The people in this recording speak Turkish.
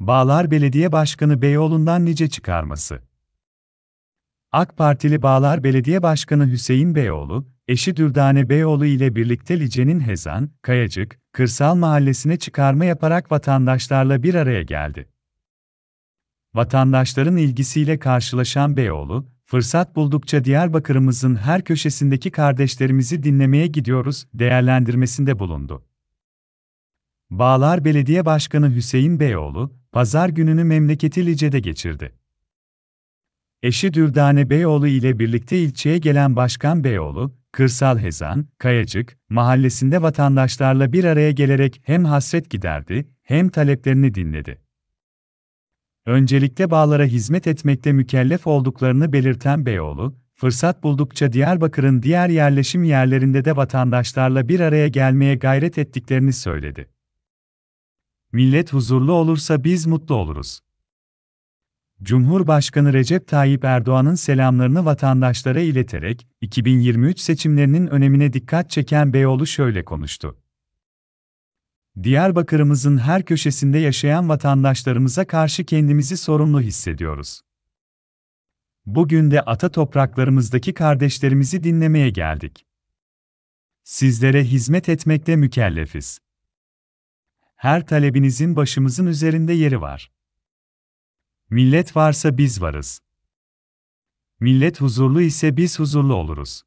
Bağlar Belediye Başkanı Beyoğlu'ndan nice çıkarması. AK Partili Bağlar Belediye Başkanı Hüseyin Beyoğlu, eşi Dürdane Beyoğlu ile birlikte Lice'nin Hezan, Kayacık, Kırsal Mahallesi'ne çıkarma yaparak vatandaşlarla bir araya geldi. Vatandaşların ilgisiyle karşılaşan Beyoğlu, fırsat buldukça Diyarbakır'ımızın her köşesindeki kardeşlerimizi dinlemeye gidiyoruz değerlendirmesinde bulundu. Bağlar Belediye Başkanı Hüseyin Beyoğlu, pazar gününü memleketi Lice'de geçirdi. Eşi Dürdane Beyoğlu ile birlikte ilçeye gelen Başkan Beyoğlu, Kırsal Hezan, Kayacık, mahallesinde vatandaşlarla bir araya gelerek hem hasret giderdi, hem taleplerini dinledi. Öncelikle bağlara hizmet etmekte mükellef olduklarını belirten Beyoğlu, fırsat buldukça Diyarbakır'ın diğer yerleşim yerlerinde de vatandaşlarla bir araya gelmeye gayret ettiklerini söyledi. Millet huzurlu olursa biz mutlu oluruz. Cumhurbaşkanı Recep Tayyip Erdoğan'ın selamlarını vatandaşlara ileterek 2023 seçimlerinin önemine dikkat çeken Beyoğlu şöyle konuştu. Diyarbakır'ımızın her köşesinde yaşayan vatandaşlarımıza karşı kendimizi sorumlu hissediyoruz. Bugün de ata topraklarımızdaki kardeşlerimizi dinlemeye geldik. Sizlere hizmet etmekte mükellefiz her talebinizin başımızın üzerinde yeri var. Millet varsa biz varız. Millet huzurlu ise biz huzurlu oluruz.